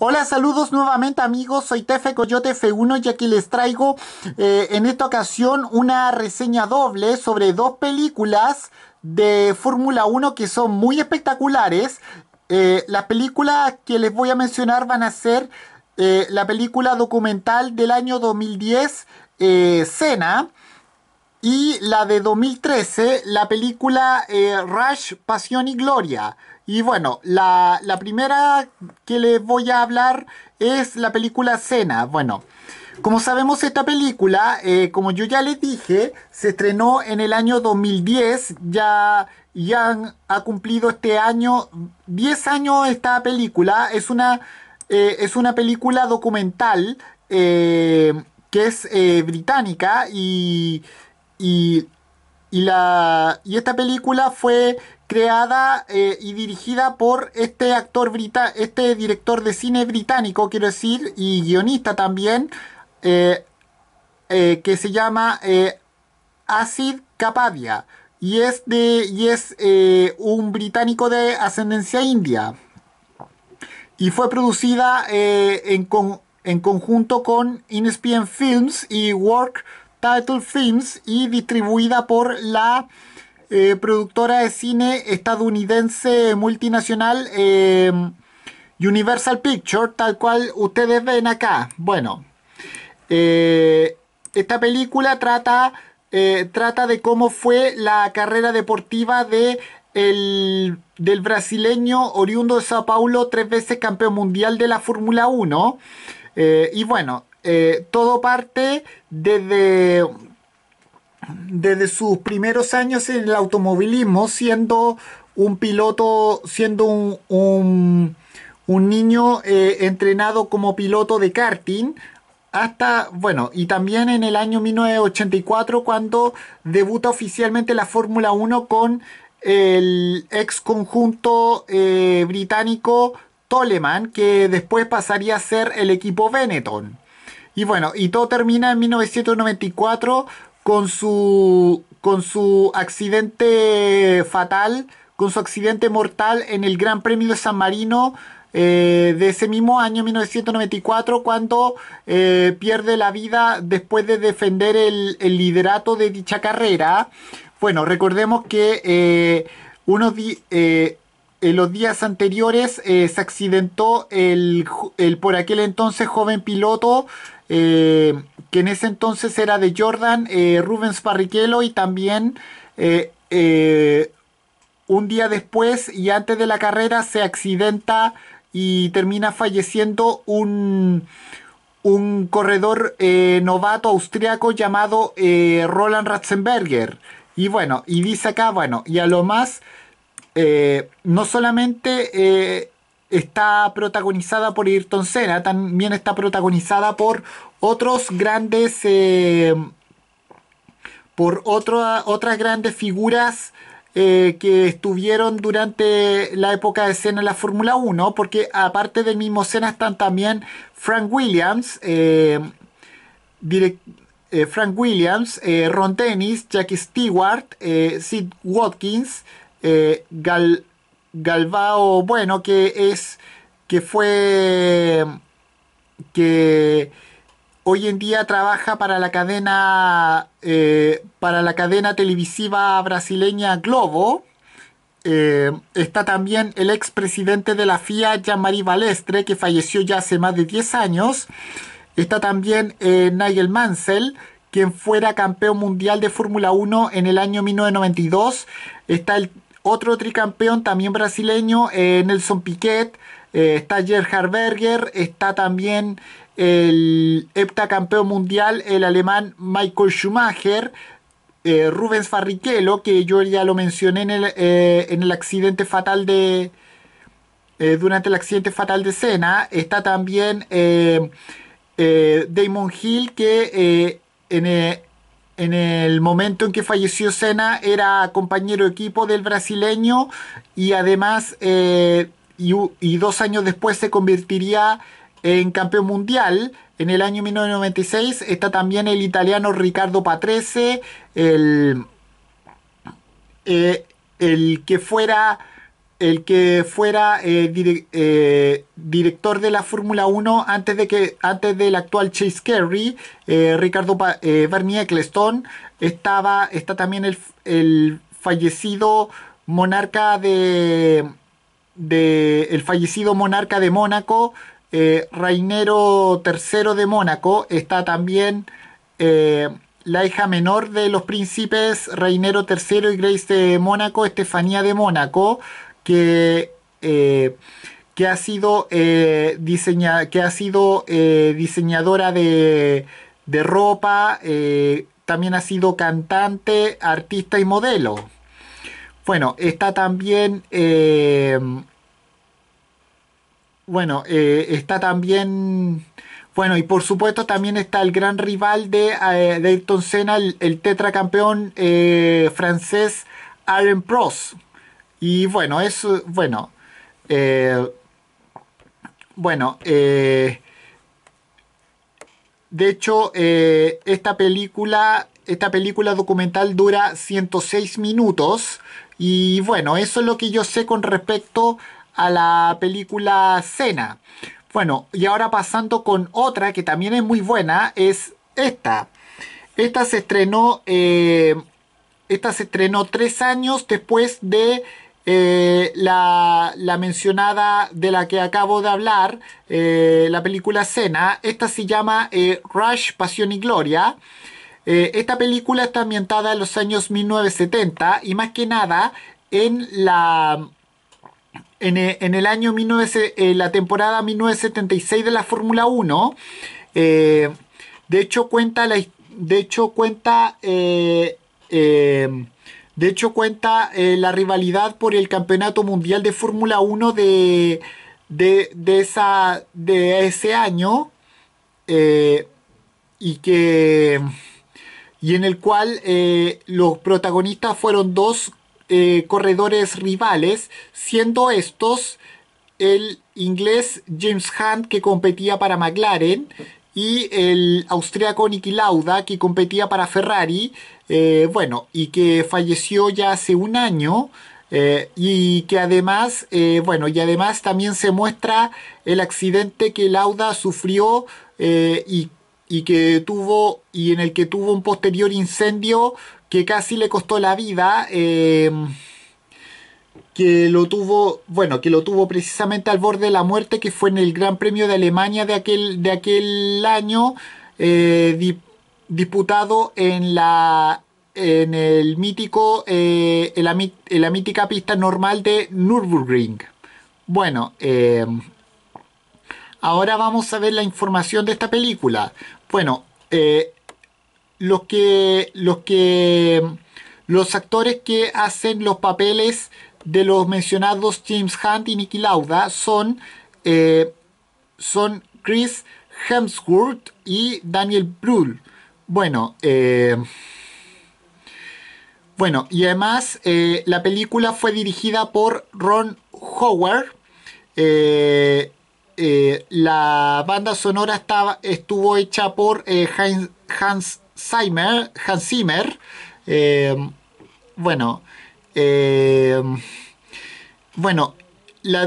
Hola, saludos nuevamente amigos, soy Tefe Coyote F1 y aquí les traigo eh, en esta ocasión una reseña doble sobre dos películas de Fórmula 1 que son muy espectaculares. Eh, las películas que les voy a mencionar van a ser eh, la película documental del año 2010, Cena y la de 2013, la película eh, Rush, Pasión y Gloria. Y bueno, la, primera que les voy a hablar es la película Cena. Bueno, como sabemos esta película, eh, como yo ya les dije, se estrenó en el año 2010. Ya, ya ha cumplido este año 10 años esta película. Es una, eh, es una película documental que es británica y... Y, la, esta película fue creada eh, y dirigida por este actor británico este director de cine británico, quiero decir, y guionista también, eh, eh, que se llama Acid Kapadia. Y es, de, y es un británico de ascendencia india. Y fue producida en, en conjunto con Inespien Films y Work Title Films y distribuida por la eh, productora de cine estadounidense multinacional eh, Universal Picture, tal cual ustedes ven acá. Bueno, eh, esta película trata, trata de cómo fue la carrera deportiva de el, del brasileño oriundo de Sao Paulo, tres veces campeón mundial de la Fórmula 1. y bueno, eh, todo parte desde, desde sus primeros años en el automovilismo, siendo un piloto, siendo un, niño eh, entrenado como piloto de karting, hasta, bueno, y también en el año 1984 cuando debuta oficialmente la Fórmula 1 con el ex conjunto eh, británico Toleman, que después pasaría a ser el equipo Benetton. Y bueno, y todo termina en 1994 con su, con su accidente fatal, con su accidente mortal en el Gran Premio de San Marino eh, de ese mismo año 1994 cuando eh, pierde la vida después de defender el, liderato de dicha carrera. Bueno, recordemos que eh, unos en los días anteriores se accidentó el, el por aquel entonces joven piloto eh, que en ese entonces era de Jordan, eh, Rubens Barrichello y también eh, un día después y antes de la carrera se accidenta y termina falleciendo un, un corredor novato austriaco llamado Roland Ratzenberger. Y bueno, y dice acá, bueno, y a lo más, no solamente está protagonizada por Ayrton Senna, también está protagonizada por otros grandes, eh, por otras grandes figuras eh, que estuvieron durante la época de Senna en la Fórmula 1, porque aparte del mismo Senna están también Frank Williams, eh, Frank Williams, Ron Dennis, Jackie Stewart, Sid Watkins, Gal Galvao Bueno, que es que fue que hoy en día trabaja para la cadena eh, para la cadena televisiva brasileña Globo. Eh, está también el expresidente de la FIA, Jean-Marie Balestre, que falleció ya hace más de 10 años. Está también eh, Nigel Mansell, quien fuera campeón mundial de Fórmula 1 en el año 1992. Está el otro tricampeón también brasileño, eh, Nelson Piquet, eh, está Gerhard Berger, está también el heptacampeón mundial, el alemán Michael Schumacher, eh, Rubens Farrichello, que yo ya lo mencioné en el, accidente fatal de... durante el accidente fatal de Senna, está también Damon Hill, que en, el en el momento en que falleció Sena era compañero equipo del brasileño y además eh, y, dos años después se convertiría en campeón mundial. En el año 1996 está también el italiano Ricardo Patrese, el, eh, el que fuera el que fuera eh, eh, director de la Fórmula 1 antes de que antes del actual Chase Carey, eh, Ricardo Bernie Eccleston, estaba está también el, fallecido monarca de, el fallecido monarca de Mónaco, Reinero III de Mónaco, está también la hija menor de los príncipes Reinero III y Grace de Mónaco, Estefanía de Mónaco. Eh, que, ha sido, eh, que ha sido eh, diseñadora de, ropa, también ha sido cantante, artista y modelo. Bueno, está también... bueno, está también... Bueno, y por supuesto también está el gran rival de, Ayrton Senna, el, tetracampeón francés Aaron Prost. Y bueno, es bueno. Eh, bueno, eh, de hecho, eh, esta película. Esta película documental dura 106 minutos. Y bueno, eso es lo que yo sé con respecto a la película Cena. Bueno, y ahora pasando con otra que también es muy buena, es esta. Esta se estrenó. esta se estrenó tres años después de eh, la, mencionada de la que acabo de hablar, eh, la película Cena. Esta se llama eh, Rush, Pasión y Gloria. esta película está ambientada en los años 1970 y más que nada en la... En, el año la temporada 1976 de la Fórmula 1, de hecho cuenta la, de hecho cuenta de hecho, cuenta eh, la rivalidad por el Campeonato Mundial de Fórmula 1 de, esa, de ese año. Eh, y Y en el cual eh, los protagonistas fueron dos corredores rivales, siendo estos el inglés James Hunt que competía para McLaren y el austriaco Niki Lauda, que competía para Ferrari, eh, bueno, y que falleció ya hace un año. Eh, y que además, eh, bueno, y además también se muestra el accidente que Lauda sufrió y, y, que tuvo, y en el que tuvo un posterior incendio que casi le costó la vida que lo tuvo, bueno, que lo tuvo precisamente al borde de la muerte, que fue en el Gran Premio de Alemania de aquel, de aquel año, eh, disputado en la en el mítico, eh, la, mítica pista normal de Nürburgring. Bueno, em, ahora vamos a ver la información de esta película. Bueno, eh, los que, los que, los actores que hacen los papeles de los mencionados James Hunt y Nicky Lauda son, eh, son Chris Hemsworth y Daniel Brühl. Bueno, eh, bueno, y además eh, la película fue dirigida por Ron Howard. la banda sonora estaba, estuvo hecha por Hans Zimmer bueno, eh, bueno, la,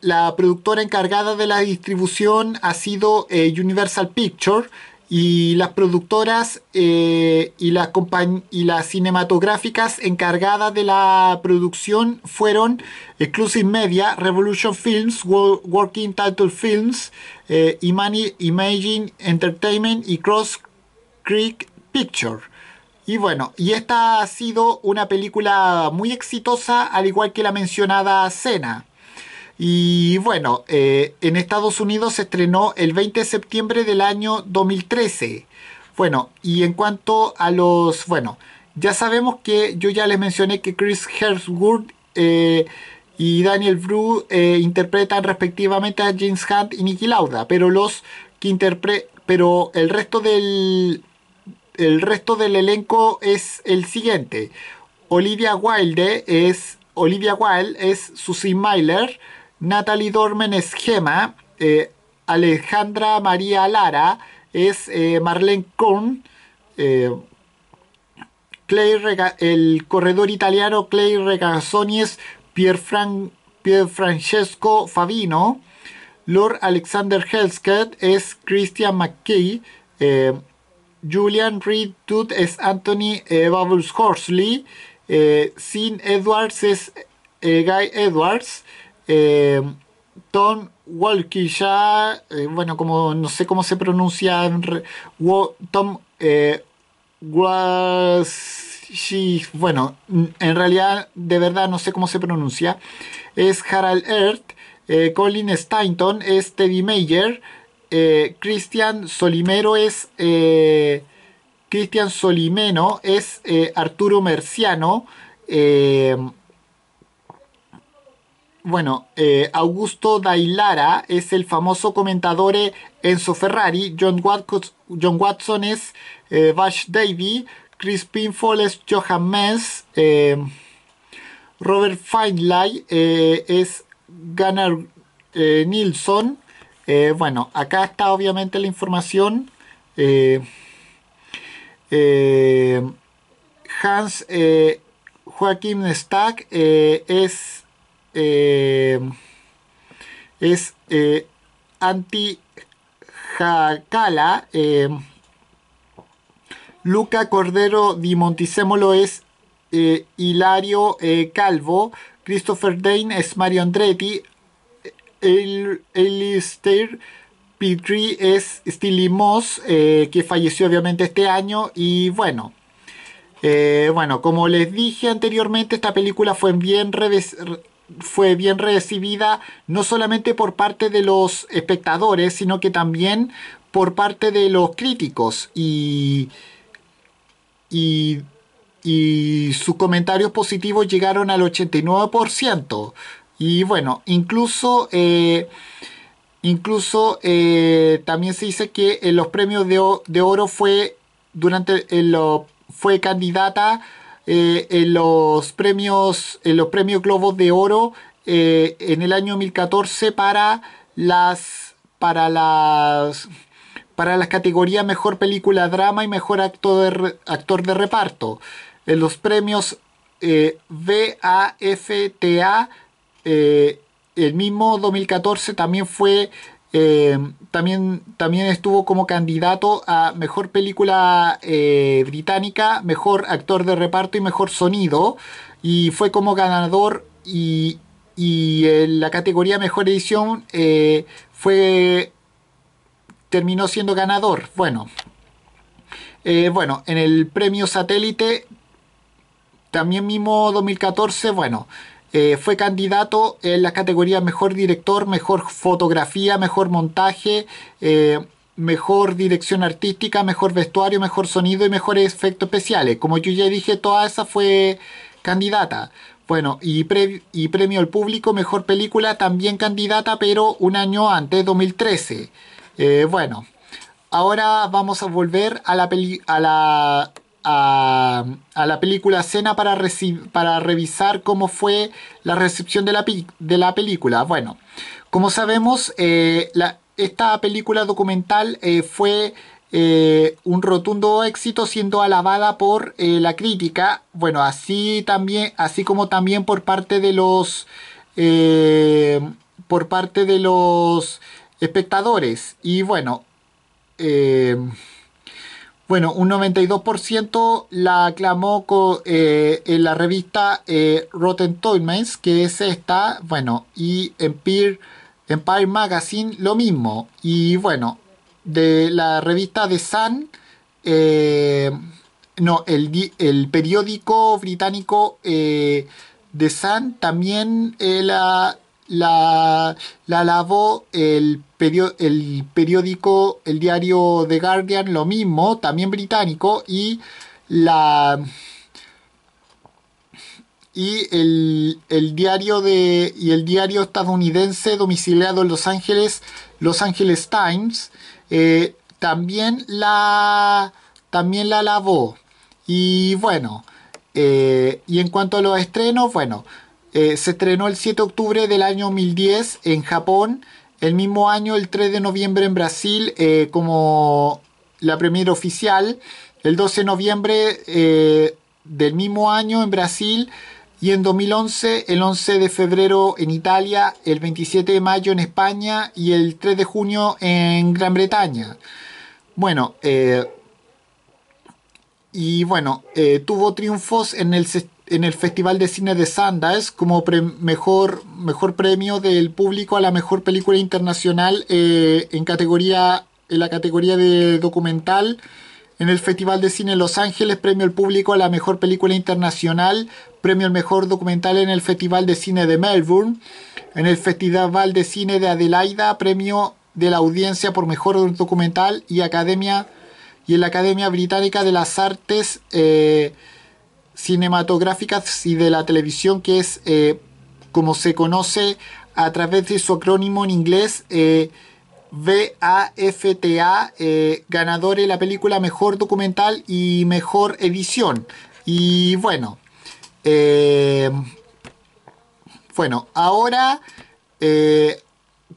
la, productora encargada de la distribución ha sido eh, Universal Pictures y las productoras eh, y, las cinematográficas encargadas de la producción fueron Exclusive Media, Revolution Films, Working Title Films, eh, Imagine Entertainment y Cross Creek Picture. Y bueno, y esta ha sido una película muy exitosa, al igual que la mencionada Cena. Y bueno, eh, en Estados Unidos se estrenó el 20 de septiembre del año 2013. Bueno, y en cuanto a los... Bueno, ya sabemos que yo ya les mencioné que Chris Hemsworth eh, y Daniel Bru eh, interpretan respectivamente a James Hunt y Nicky Lauda, pero los que interpretan... pero el resto del el resto del elenco es el siguiente. Olivia Wilde es Olivia Wilde es Susie Myler, Natalie Dormen es Gemma, eh, Alejandra María Lara es eh, Marlene Korn, eh, Clay el corredor italiano Clay Regazzoni es Pierfran Pierfrancesco Favino, Lord Alexander Helsket es Christian McKay, Julian Reed es Anthony eh, Horsley. Eh, Sin Edwards es eh, Guy Edwards. Eh, Tom Walkisha, bueno, como no sé cómo se pronuncia, Tom bueno, en realidad de verdad no sé cómo se pronuncia, es Harald Earth. Colin Steinton es Teddy Mayer. Eh, Cristian Solimero es... Eh, Cristian Solimeno es eh, Arturo Merciano. bueno, Augusto Dailara es el famoso comentador Enzo Ferrari. John, Watson es Bash Davy. Chris Pinfall es Johan Mens. Robert Feinlay es Gunnar Nilsson. Eh, bueno, acá está obviamente la información. Eh, eh, Hans Joaquín Stack es, es anti-Jacala. Luca Cordero di Montisémolo es Hilario Calvo. Christopher Dane es Mario Andretti el, P. Este, Petrie es Steely Moss, eh, que falleció obviamente este año. Y bueno, eh, bueno, como les dije anteriormente, esta película fue bien, fue bien recibida no solamente por parte de los espectadores, sino que también por parte de los críticos. Y, y, y sus comentarios positivos llegaron al 89%. Y bueno, incluso, eh, incluso eh, también se dice que en eh, los premios de, oro fue, durante, en lo, fue candidata en, los premios, en los premios Globos de Oro en el año 2014 para las, para las para las categorías Mejor Película Drama y Mejor Actor de, actor de Reparto. En los premios BAFTA eh, el mismo 2014 también fue eh, también, también estuvo como candidato a mejor película eh, británica, mejor actor de reparto y mejor sonido. Y fue como ganador y, en la categoría mejor edición fue terminó siendo ganador. Bueno, bueno, en el premio satélite, también mismo 2014, bueno. Eh, fue candidato en las categorías Mejor Director, Mejor Fotografía, Mejor Montaje, eh, Mejor Dirección Artística, Mejor Vestuario, Mejor Sonido y Mejores Efectos Especiales. Como yo ya dije, toda esa fue candidata. Bueno, y, premio al público, mejor película, también candidata, pero un año antes, 2013. Eh, bueno, ahora vamos a volver a la, a la a, la película Cena para, revisar cómo fue la recepción de la, de la película. Bueno, como sabemos, eh, esta película documental eh, fue eh, un rotundo éxito siendo alabada por la crítica bueno así también así como también por parte de los por parte de los espectadores y bueno bueno, un 92% la aclamó eh, en la revista eh, Rotten Tomatoes, que es esta, bueno, y Empire, Empire Magazine lo mismo. Y bueno, de la revista The Sun, eh, no, el, periódico británico The Sun también la, la, la alabó el el periódico, el diario The Guardian, lo mismo, también británico, y la y el, diario de y el diario estadounidense domiciliado en Los Ángeles, Los Ángeles Times, eh, también la también la lavó. Y bueno, eh, y en cuanto a los estrenos, bueno, eh, se estrenó el 7 de octubre del año 2010 en Japón. El mismo año, el 3 de noviembre en Brasil, eh, como la primera oficial. El 12 de noviembre eh, del mismo año en Brasil. Y en 2011, el 11 de febrero en Italia, el 27 de mayo en España y el 3 de junio en Gran Bretaña. Bueno, eh, y bueno, tuvo triunfos en el en el Festival de Cine de Sundance como mejor, mejor premio del público a la mejor película internacional eh, en, categoría, en la categoría de documental. En el Festival de Cine de Los Ángeles, premio al público a la mejor película internacional, premio al mejor documental en el Festival de Cine de Melbourne. En el Festival de Cine de Adelaida, premio de la audiencia por mejor documental y Academia y en la Academia Británica de las Artes. Eh, cinematográficas y de la televisión, que es eh, como se conoce a través de su acrónimo en inglés, BAFTA, eh, eh, ganador de la película Mejor Documental y Mejor Edición. Y bueno, bueno, ahora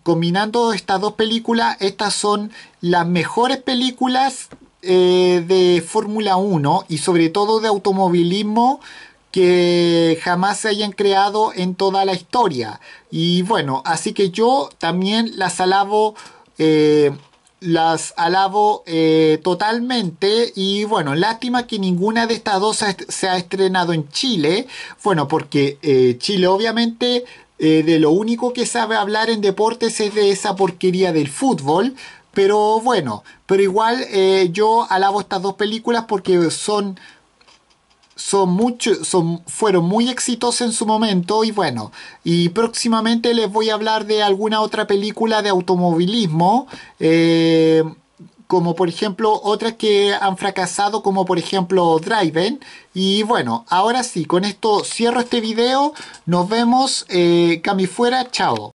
combinando estas dos películas, estas son las mejores películas eh, de Fórmula 1 y sobre todo de automovilismo que jamás se hayan creado en toda la historia. Y bueno, así que yo también las alabo. Eh, las alabo eh, totalmente y bueno, lástima que ninguna de estas dos se ha estrenado en Chile, bueno, porque Chile obviamente de lo único que sabe hablar en deportes es de esa porquería del fútbol, pero bueno, pero igual eh, yo alabo estas dos películas porque son son mucho, son, fueron muy exitosas en su momento y bueno, y próximamente les voy a hablar de alguna otra película de automovilismo, eh, como por ejemplo otras que han fracasado, como por ejemplo Driven. Y bueno, ahora sí, con esto cierro este video, nos vemos, eh, fuera, chao.